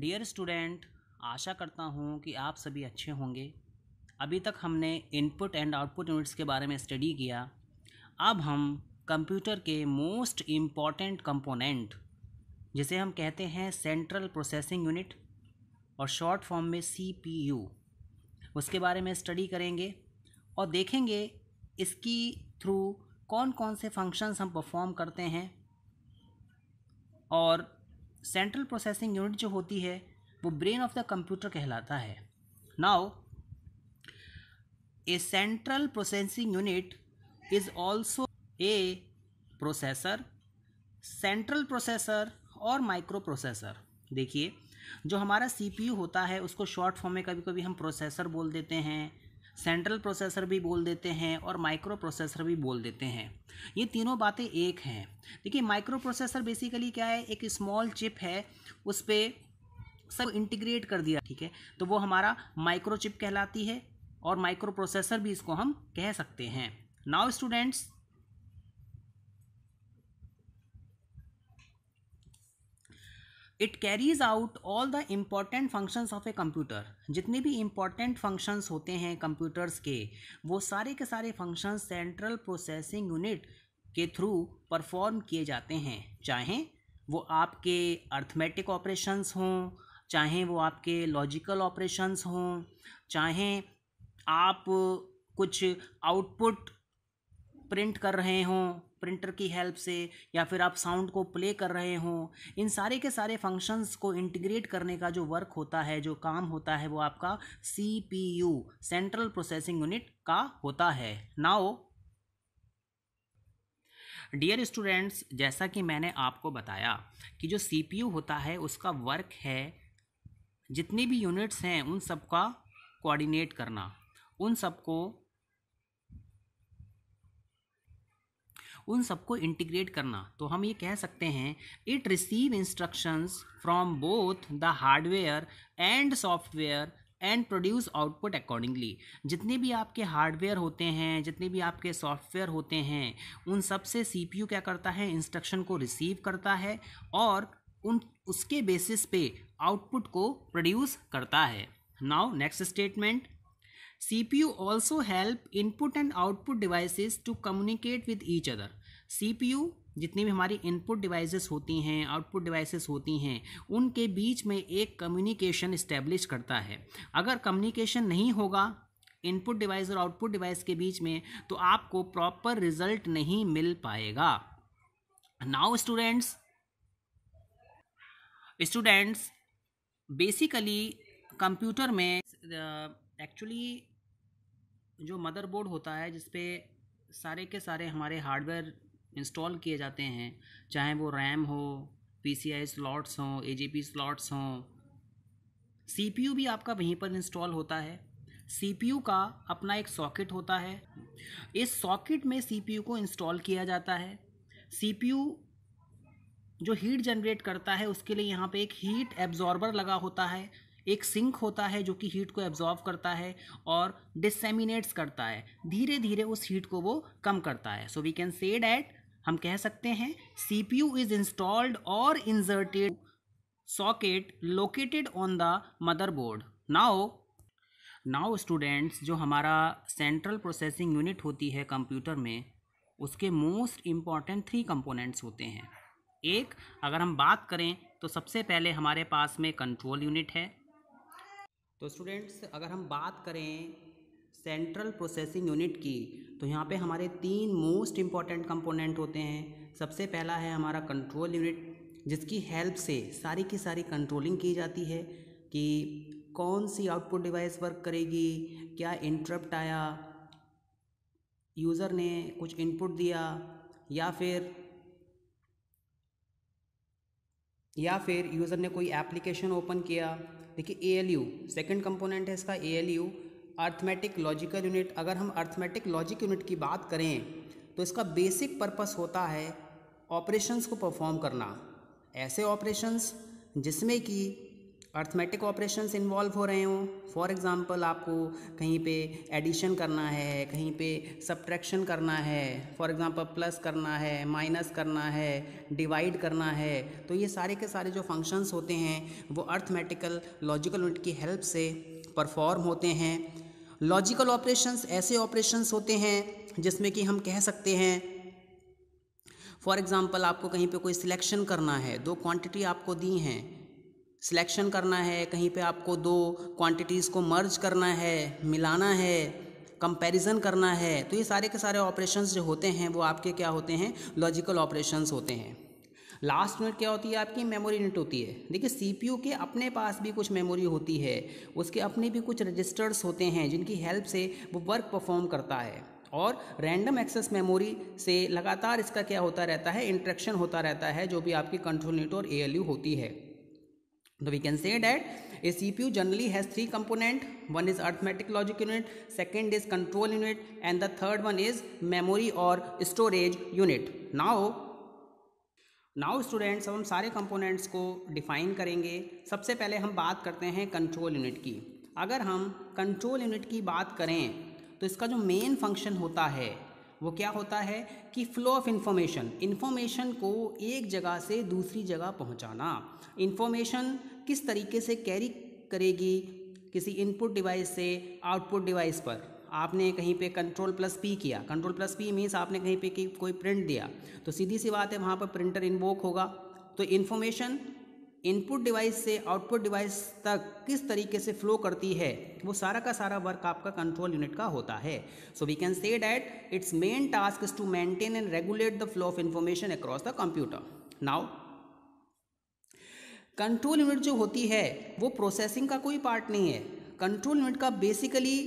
Dear student आशा करता हूँ कि आप सभी अच्छे होंगे अभी तक हमने इनपुट एंड आउटपुट यूनिट्स के बारे में स्टडी किया अब हम कंप्यूटर के मोस्ट इम्पॉर्टेंट कंपोनेंट जिसे हम कहते हैं सेंट्रल प्रोसेसिंग यूनिट और शॉर्ट फॉर्म में सी पी यू उसके बारे में स्टडी करेंगे और देखेंगे इसकी थ्रू कौन कौन से फंक्शंस हम परफॉर्म करते हैं और सेंट्रल प्रोसेसिंग यूनिट जो होती है वो ब्रेन ऑफ द कंप्यूटर कहलाता है now a central processing unit is also a processor central processor और माइक्रो प्रोसेसर देखिए जो हमारा सीपीयू होता है उसको शॉर्ट फॉर्म में कभी कभी हम प्रोसेसर बोल देते हैं सेंट्रल प्रोसेसर भी बोल देते हैं और माइक्रो प्रोसेसर भी बोल देते हैं ये तीनों बातें एक हैं देखिए माइक्रो प्रोसेसर बेसिकली क्या है एक स्मॉल चिप है उस पर सब इंटीग्रेट कर दिया ठीक है तो वो हमारा माइक्रो चिप कहलाती है और माइक्रो प्रोसेसर भी इसको हम कह सकते हैं now students it carries out all the important functions of a computer जितने भी इम्पॉर्टेंट फंक्शंस होते हैं कंप्यूटर्स के वो सारे के सारे फंक्शंस सेंट्रल प्रोसेसिंग यूनिट के थ्रू परफॉर्म किए जाते हैं चाहे वो आपके अर्थमेटिक ऑपरेशंस हों चाहे वो आपके लॉजिकल ऑपरेशंस हों चाहे आप कुछ आउटपुट प्रिंट कर रहे हों प्रिंटर की हेल्प से या फिर आप साउंड को प्ले कर रहे हों इन सारे के सारे फंक्शंस को इंटीग्रेट करने का जो वर्क होता है जो काम होता है वो आपका C P U central processing unit का होता है नाओ डियर स्टूडेंट्स जैसा कि मैंने आपको बताया कि जो सी पी यू होता है उसका वर्क है जितनी भी यूनिट्स हैं उन सबका कोऑर्डिनेट करना उन सबको उन सबको इंटीग्रेट करना तो हम ये कह सकते हैं it receive instructions from both the hardware and software and produce output accordingly जितने भी आपके हार्डवेयर होते हैं जितने भी आपके सॉफ्टवेयर होते हैं उन सब से सीपीयू क्या करता है इंस्ट्रक्शन को रिसीव करता है और उन उसके बेसिस पे आउटपुट को प्रोड्यूस करता है now next statement CPU also help input and output devices to communicate with each other. CPU जितनी भी हमारी इनपुट डिवाइसेस होती हैं आउटपुट डिवाइसेस होती हैं उनके बीच में एक कम्युनिकेशन इस्टेब्लिश करता है अगर कम्युनिकेशन नहीं होगा इनपुट डिवाइस और आउटपुट डिवाइस के बीच में तो आपको प्रॉपर रिजल्ट नहीं मिल पाएगा now students students basically computer में एक्चुअली uh, जो मदरबोर्ड होता है जिसपे सारे के सारे हमारे हार्डवेयर इंस्टॉल किए जाते हैं चाहे वो रैम हो पी सी आई स्लॉट्स हों ए जी पी स्लॉट्स हों सी पी यू भी आपका वहीं पर इंस्टॉल होता है सी पी यू का अपना एक सॉकेट होता है इस सॉकेट में सी पी यू को इंस्टॉल किया जाता है सी पी यू जो हीट जनरेट करता है उसके लिए यहाँ पे एक हीट एब्जॉर्बर लगा होता है एक सिंक होता है जो कि हीट को एब्जॉर्व करता है और डिसेमिनेट्स करता है धीरे धीरे उस हीट को वो कम करता है so we can say that हम कह सकते हैं C P U is installed और inserted socket located on the motherboard now now students जो हमारा सेंट्रल प्रोसेसिंग यूनिट होती है कंप्यूटर में उसके मोस्ट इम्पॉर्टेंट थ्री कंपोनेंट्स होते हैं एक अगर हम बात करें तो सबसे पहले हमारे पास में कंट्रोल यूनिट है तो स्टूडेंट्स अगर हम बात करें सेंट्रल प्रोसेसिंग यूनिट की तो यहाँ पे हमारे तीन मोस्ट इम्पॉर्टेंट कंपोनेंट होते हैं सबसे पहला है हमारा कंट्रोल यूनिट जिसकी हेल्प से सारी की सारी कंट्रोलिंग की जाती है कि कौन सी आउटपुट डिवाइस वर्क करेगी क्या इंटरप्ट आया यूज़र ने कुछ इनपुट दिया या फिर या फिर यूज़र ने कोई एप्लीकेशन ओपन किया देखिए A L U second component है इसका A L U arithmetic logical unit अगर हम अर्थमेटिक लॉजिक यूनिट की बात करें तो इसका बेसिक पर्पस होता है ऑपरेशंस को परफॉर्म करना ऐसे ऑपरेशंस जिसमें कि अर्थमेटिक ऑपरेशंस इन्वॉल्व हो रहे हों फॉर एग्ज़ाम्पल आपको कहीं पे एडिशन करना है कहीं पे सब्ट्रैक्शन करना है फॉर एग्ज़ाम्पल प्लस करना है माइनस करना है डिवाइड करना है तो ये सारे के सारे जो फंक्शंस होते हैं वो अर्थमेटिकल लॉजिकल यूनिट की हेल्प से परफॉर्म होते हैं लॉजिकल ऑपरेशंस ऐसे ऑपरेशंस होते हैं जिसमें कि हम कह सकते हैं फॉर एग्ज़ाम्पल आपको कहीं पे कोई सिलेक्शन करना है दो क्वांटिटी आपको दी हैं सिलेक्शन करना है कहीं पे आपको दो क्वांटिटीज़ को मर्ज करना है मिलाना है कंपैरिजन करना है तो ये सारे के सारे ऑपरेशंस जो होते हैं वो आपके क्या होते हैं लॉजिकल ऑपरेशंस होते हैं लास्ट यूनिट क्या होती है आपकी मेमोरी यूनिट होती है देखिए सीपीयू के अपने पास भी कुछ मेमोरी होती है उसके अपने भी कुछ रजिस्टर्स होते हैं जिनकी हेल्प से वो वर्क परफॉर्म करता है और रैंडम एक्सेस मेमोरी से लगातार इसका क्या होता रहता है इंट्रैक्शन होता रहता है जो भी आपकी कंट्रोल यूनिट और ए होती है तो we can say that a C P U generally has three component one is arithmetic logic unit second is control unit and the third one is memory और storage unit now now students अब हम सारे components को define करेंगे सबसे पहले हम बात करते हैं कंट्रोल यूनिट की अगर हम कंट्रोल यूनिट की बात करें तो इसका जो मेन फंक्शन होता है वो क्या होता है कि फ्लो ऑफ इन्फॉर्मेशन इन्फॉर्मेशन को एक जगह से दूसरी जगह पहुंचाना इन्फॉर्मेशन किस तरीके से कैरी करेगी किसी इनपुट डिवाइस से आउटपुट डिवाइस पर आपने कहीं पे कंट्रोल प्लस पी किया कंट्रोल प्लस पी मीन्स आपने कहीं पे कोई प्रिंट दिया तो सीधी सी बात है वहाँ पर प्रिंटर इन्वोक होगा तो इन्फॉर्मेशन इनपुट डिवाइस से आउटपुट डिवाइस तक किस तरीके से फ्लो करती है वो सारा का सारा वर्क आपका कंट्रोल यूनिट का होता है so we can say that it's main task is to maintain and regulate the flow of information across the computer now control unit जो होती है वो प्रोसेसिंग का कोई पार्ट नहीं है कंट्रोल यूनिट का बेसिकली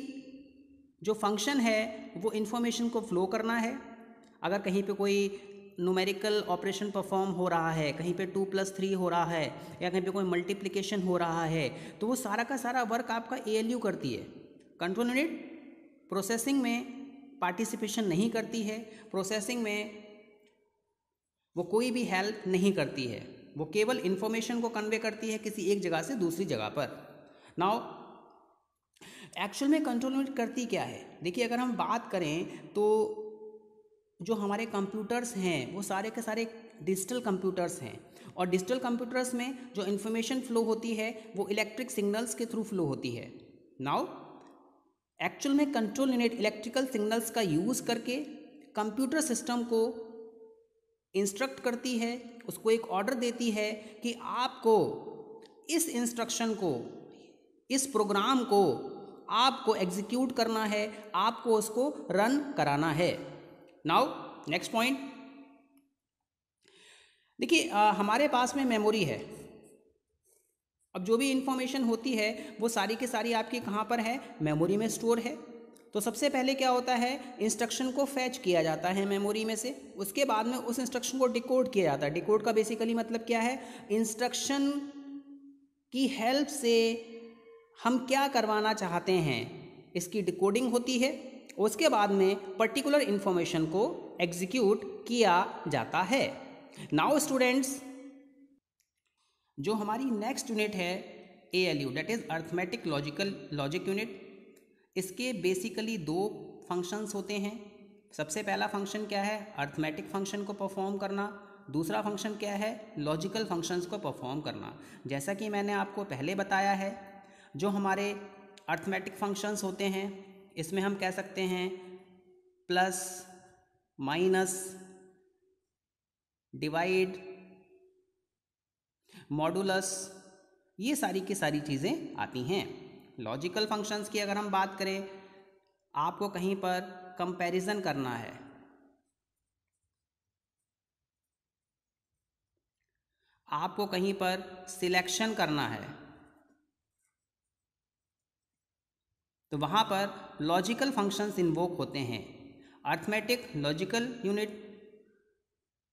जो फंक्शन है वो इन्फॉर्मेशन को फ्लो करना है अगर कहीं पे कोई न्यूमेरिकल ऑपरेशन परफॉर्म हो रहा है कहीं पे टू प्लस थ्री हो रहा है या कहीं पे कोई मल्टीप्लिकेशन हो रहा है तो वो सारा का सारा वर्क आपका ए करती है कंट्रोल यूनिट प्रोसेसिंग में पार्टिसिपेशन नहीं करती है प्रोसेसिंग में वो कोई भी हेल्प नहीं करती है वो केवल इन्फॉर्मेशन को कन्वे करती है किसी एक जगह से दूसरी जगह पर नाउ एक्चुअल में कंट्रोल यूनिट करती क्या है देखिए अगर हम बात करें तो जो हमारे कंप्यूटर्स हैं वो सारे के सारे डिजिटल कंप्यूटर्स हैं और डिजिटल कंप्यूटर्स में जो इन्फॉर्मेशन फ्लो होती है वो इलेक्ट्रिक सिग्नल्स के थ्रू फ्लो होती है नाउ एक्चुअल में कंट्रोल यूनिट इलेक्ट्रिकल सिग्नल्स का यूज़ करके कंप्यूटर सिस्टम को इंस्ट्रक्ट करती है उसको एक ऑर्डर देती है कि आपको इस इंस्ट्रक्शन को इस प्रोग्राम को आपको एग्जीक्यूट करना है आपको उसको रन कराना है नाउ नेक्स्ट पॉइंट देखिए हमारे पास में मेमोरी है अब जो भी इंफॉर्मेशन होती है वो सारी के सारी आपकी कहाँ पर है मेमोरी में स्टोर है तो सबसे पहले क्या होता है इंस्ट्रक्शन को फैच किया जाता है मेमोरी में से उसके बाद में उस इंस्ट्रक्शन को डिकोड किया जाता है डिकोड का बेसिकली मतलब क्या है इंस्ट्रक्शन की हेल्प से हम क्या करवाना चाहते हैं इसकी डिकोडिंग होती है उसके बाद में पर्टिकुलर इन्फॉर्मेशन को एग्जीक्यूट किया जाता है नाउ स्टूडेंट्स जो हमारी नेक्स्ट यूनिट है A L U that is arithmetic logical logic unit इसके बेसिकली दो फंक्शंस होते हैं सबसे पहला फंक्शन क्या है अर्थमेटिक फंक्शन को परफॉर्म करना दूसरा फंक्शन क्या है लॉजिकल फंक्शंस को परफॉर्म करना जैसा कि मैंने आपको पहले बताया है जो हमारे अर्थमेटिक फंक्शंस होते हैं इसमें हम कह सकते हैं प्लस माइनस डिवाइड मॉडुलस ये सारी की सारी चीज़ें आती हैं लॉजिकल फंक्शंस की अगर हम बात करें आपको कहीं पर कंपैरिजन करना है आपको कहीं पर सिलेक्शन करना है तो वहाँ पर लॉजिकल फंक्शंस इन्वोक होते हैं अर्थमेटिक लॉजिकल यूनिट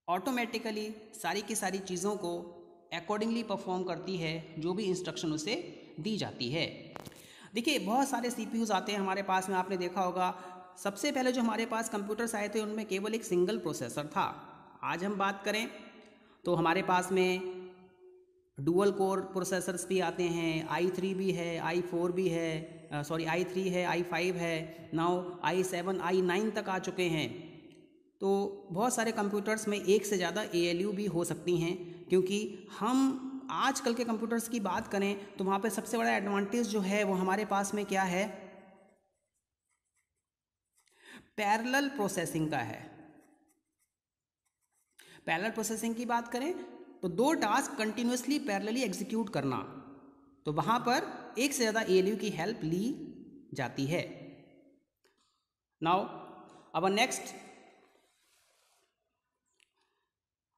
ऑटोमेटिकली सारी की सारी चीज़ों को अकॉर्डिंगली परफॉर्म करती है जो भी इंस्ट्रक्शन उसे दी जाती है देखिए बहुत सारे सी आते हैं हमारे पास में आपने देखा होगा सबसे पहले जो हमारे पास कंप्यूटर्स आए थे उनमें केवल एक सिंगल प्रोसेसर था आज हम बात करें तो हमारे पास में डुअल कोर प्रोसेसर्स भी आते हैं आई थ्री भी है आई फोर भी है सॉरी आई थ्री है आई फाइव है now I seven I nine तक आ चुके हैं तो बहुत सारे कंप्यूटर्स में एक से ज़्यादा ए भी हो सकती हैं क्योंकि हम आजकल के कंप्यूटर्स की बात करें तो वहाँ पे सबसे बड़ा एडवांटेज जो है वो हमारे पास में क्या है पैरेलल प्रोसेसिंग का है पैरेलल प्रोसेसिंग की बात करें तो दो टास्क कंटिन्यूसली पैरेलली एग्जीक्यूट करना तो वहां पर एक से ज़्यादा ए की हेल्प ली जाती है नाउ अब नेक्स्ट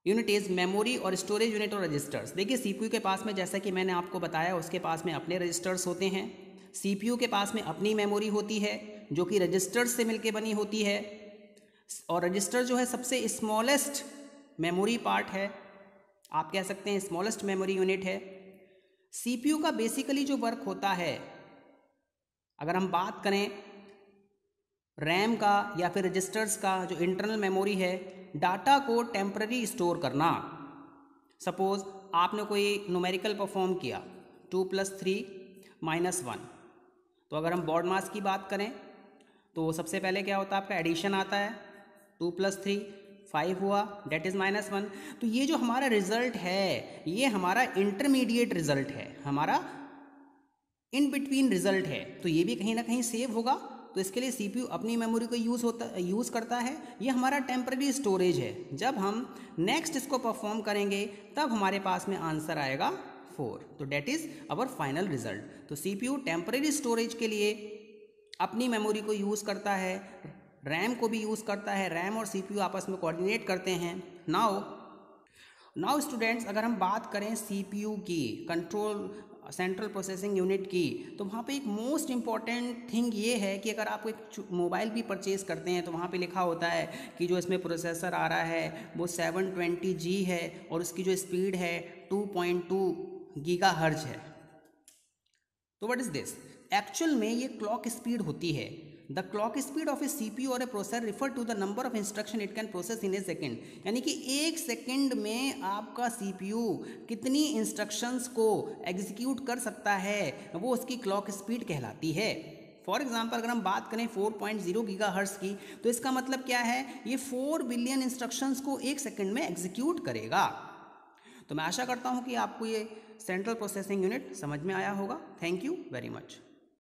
यूनिट इज मेमोरी और स्टोरेज यूनिट और रजिस्टर्स देखिए सीपीयू के पास में जैसा कि मैंने आपको बताया उसके पास में अपने रजिस्टर्स होते हैं सीपीयू के पास में अपनी मेमोरी होती है जो कि रजिस्टर्स से मिलकर बनी होती है और रजिस्टर जो है सबसे स्मॉलेस्ट मेमोरी पार्ट है आप कह सकते हैं स्मॉलेस्ट मेमोरी यूनिट है सीपीयू का बेसिकली जो वर्क होता है अगर हम बात करें रैम का या फिर रजिस्टर्स का जो इंटरनल मेमोरी है डाटा को टेम्प्ररी स्टोर करना सपोज आपने कोई नोमेरिकल परफॉर्म किया two plus three minus one तो अगर हम बॉड मास की बात करें तो सबसे पहले क्या होता है आपका एडिशन आता है टू प्लस थ्री फाइव हुआ डेट इज़ माइनस वन तो ये जो हमारा रिजल्ट है ये हमारा इंटरमीडिएट रिजल्ट है हमारा इन बिटवीन रिजल्ट है तो ये भी कहीं ना कहीं सेव होगा तो इसके लिए यू अपनी मेमोरी को यूज़ होता यूज़ करता है ये हमारा टेम्प्रेरी स्टोरेज है जब हम नेक्स्ट इसको परफॉर्म करेंगे तब हमारे पास में आंसर आएगा फोर तो that is our final result तो यू टेम्प्रेरी स्टोरेज के लिए अपनी मेमोरी को यूज़ करता है रैम को भी यूज़ करता है रैम और सी आपस में कोऑर्डिनेट करते हैं नाउ नाउ स्टूडेंट्स अगर हम बात करें सी की कंट्रोल सेंट्रल प्रोसेसिंग यूनिट की तो वहाँ पे एक मोस्ट इम्पॉर्टेंट थिंग ये है कि अगर आप एक मोबाइल भी परचेज़ करते हैं तो वहाँ पे लिखा होता है कि जो इसमें प्रोसेसर आ रहा है वो 720G है और उसकी जो स्पीड है 2.2 हर्ज है तो व्हाट इज़ दिस एक्चुअल में ये क्लॉक स्पीड होती है the clock speed of a P और a processor refer to the number of instruction it can process in a second यानी कि एक सेकेंड में आपका यू कितनी इंस्ट्रक्शंस को एग्जीक्यूट कर सकता है वो उसकी क्लॉक स्पीड कहलाती है फॉर एग्जाम्पल अगर हम बात करें 4.0 पॉइंट गीगाहर्ट्ज की तो इसका मतलब क्या है ये 4 बिलियन इंस्ट्रक्शंस को एक सेकंड में एग्जीक्यूट करेगा तो मैं आशा करता हूँ कि आपको ये सेंट्रल प्रोसेसिंग यूनिट समझ में आया होगा थैंक यू वेरी मच